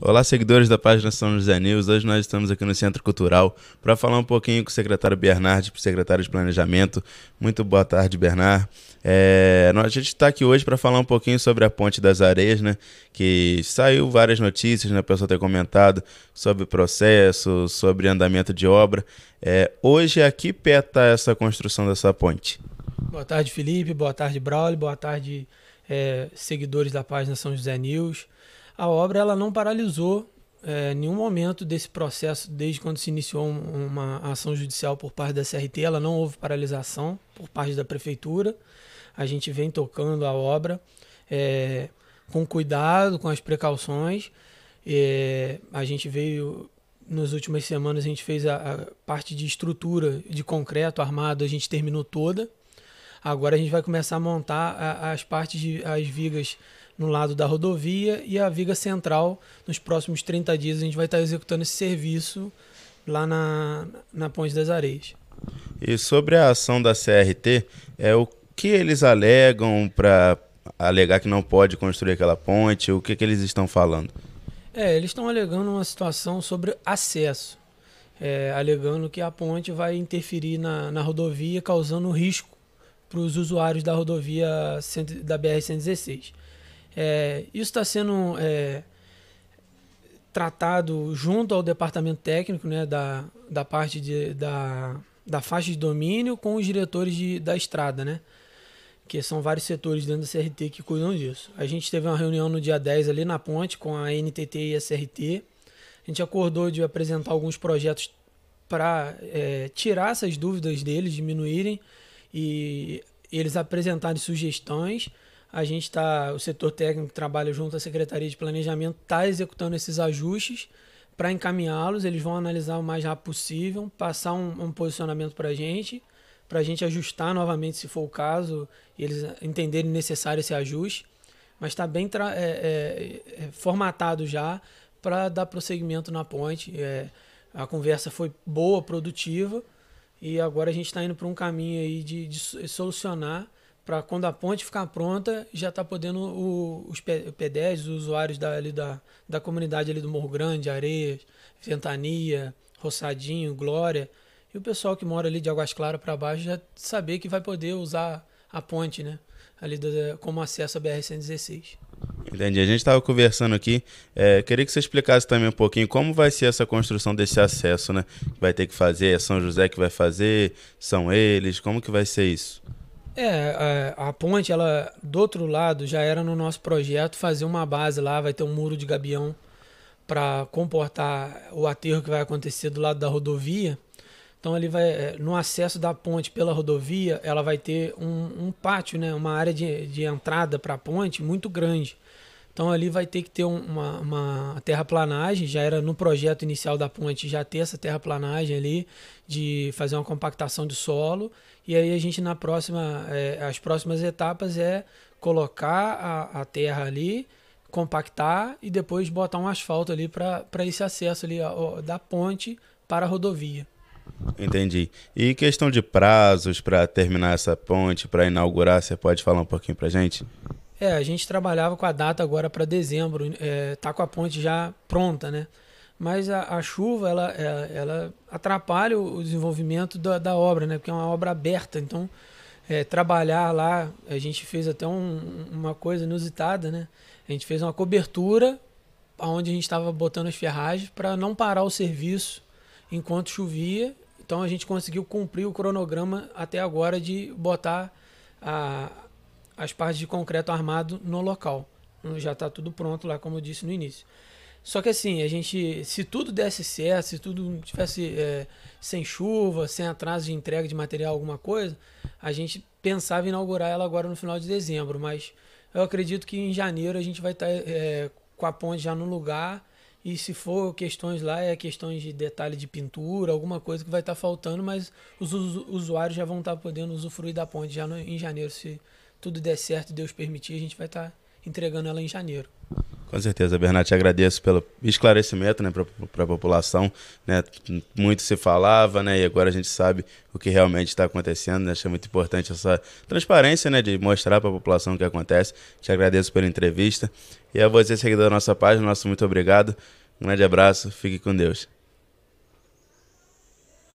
Olá, seguidores da página São José News. Hoje nós estamos aqui no Centro Cultural para falar um pouquinho com o secretário Bernard, secretário de Planejamento. Muito boa tarde, Bernard. É, a gente está aqui hoje para falar um pouquinho sobre a Ponte das Areias, né? Que saiu várias notícias, né? A pessoa ter comentado sobre o processo, sobre andamento de obra. É, hoje, a que pé está essa construção dessa ponte? Boa tarde, Felipe. Boa tarde, Braulio. Boa tarde, é, seguidores da página São José News a obra ela não paralisou é, nenhum momento desse processo, desde quando se iniciou uma ação judicial por parte da CRT, ela não houve paralisação por parte da prefeitura. A gente vem tocando a obra é, com cuidado, com as precauções. É, a gente veio, nas últimas semanas, a gente fez a, a parte de estrutura de concreto armado, a gente terminou toda. Agora a gente vai começar a montar as partes, de, as vigas no lado da rodovia e a viga central. Nos próximos 30 dias a gente vai estar executando esse serviço lá na, na Ponte das Areias. E sobre a ação da CRT, é o que eles alegam para alegar que não pode construir aquela ponte? O que, que eles estão falando? É, eles estão alegando uma situação sobre acesso, é, alegando que a ponte vai interferir na, na rodovia, causando risco para os usuários da rodovia da BR-116. É, isso está sendo é, tratado junto ao departamento técnico né, da, da parte de, da, da faixa de domínio com os diretores de, da estrada, né? Que são vários setores dentro da CRT que cuidam disso. A gente teve uma reunião no dia 10 ali na ponte com a NTT e a CRT. A gente acordou de apresentar alguns projetos para é, tirar essas dúvidas deles, diminuírem e eles apresentarem sugestões. A gente está, o setor técnico que trabalha junto à Secretaria de Planejamento está executando esses ajustes para encaminhá-los. Eles vão analisar o mais rápido possível, passar um, um posicionamento para a gente, para a gente ajustar novamente se for o caso, e eles entenderem necessário esse ajuste. Mas está bem é, é, é, formatado já para dar prosseguimento na ponte. É, a conversa foi boa, produtiva e agora a gente está indo para um caminho aí de, de solucionar para quando a ponte ficar pronta, já estar tá podendo o, os pedestres, os usuários da, ali da, da comunidade ali do Morro Grande, Areias, Ventania, Roçadinho, Glória, e o pessoal que mora ali de Águas Claras para baixo já saber que vai poder usar a ponte, né? Ali do, como acesso à BR-116. Entendi. A gente estava conversando aqui. É, queria que você explicasse também um pouquinho como vai ser essa construção desse acesso, né? Vai ter que fazer, é São José que vai fazer, são eles, como que vai ser isso? É, a, é, a, ponte, ela do outro lado já era no nosso projeto fazer uma base lá, vai ter um muro de gabião para comportar o aterro que vai acontecer do lado da rodovia. Então ali vai eh, no acesso da ponte pela rodovia, ela vai ter um, um pátio, né, uma área de, de entrada para a ponte muito grande. Então ali vai ter que ter uma, uma terraplanagem, já era no projeto inicial da ponte já ter essa terraplanagem ali, de fazer uma compactação de solo, e aí a gente na próxima, é, as próximas etapas é colocar a, a terra ali, compactar e depois botar um asfalto ali para esse acesso ali ó, da ponte para a rodovia. Entendi. E questão de prazos para terminar essa ponte, para inaugurar, você pode falar um pouquinho para gente? É, a gente trabalhava com a data agora para dezembro, é, tá com a ponte já pronta, né? Mas a, a chuva ela, é, ela, atrapalha o desenvolvimento da, da, obra, né? Porque é uma obra aberta, então é, trabalhar lá a gente fez até um, uma coisa inusitada, né? A gente fez uma cobertura onde a gente estava botando as ferragens para não parar o serviço enquanto chovia. Então a gente conseguiu cumprir o cronograma até agora de botar a, as partes de concreto armado no local. Então, já está tudo pronto lá, como eu disse no início. Só que assim, a gente, se tudo desse certo, se tudo tivesse é, sem chuva, sem atraso de entrega de material, alguma coisa, a gente pensava em inaugurar ela agora no final de dezembro. Mas eu acredito que em janeiro a gente vai estar tá, é, com a ponte já no lugar e se for questões lá, é questões de detalhe de pintura, alguma coisa que vai estar tá faltando, mas os usuários já vão estar tá podendo usufruir da ponte já no, em janeiro. Se tudo der certo, Deus permitir, a gente vai estar tá entregando ela em janeiro. Com certeza, Bernardo, te agradeço pelo esclarecimento né, para a população. Né? Muito se falava né, e agora a gente sabe o que realmente está acontecendo. Né? Achei muito importante essa transparência né, de mostrar para a população o que acontece. Te agradeço pela entrevista. E a você, seguidor da nossa página, nosso muito obrigado. Um grande abraço, fique com Deus.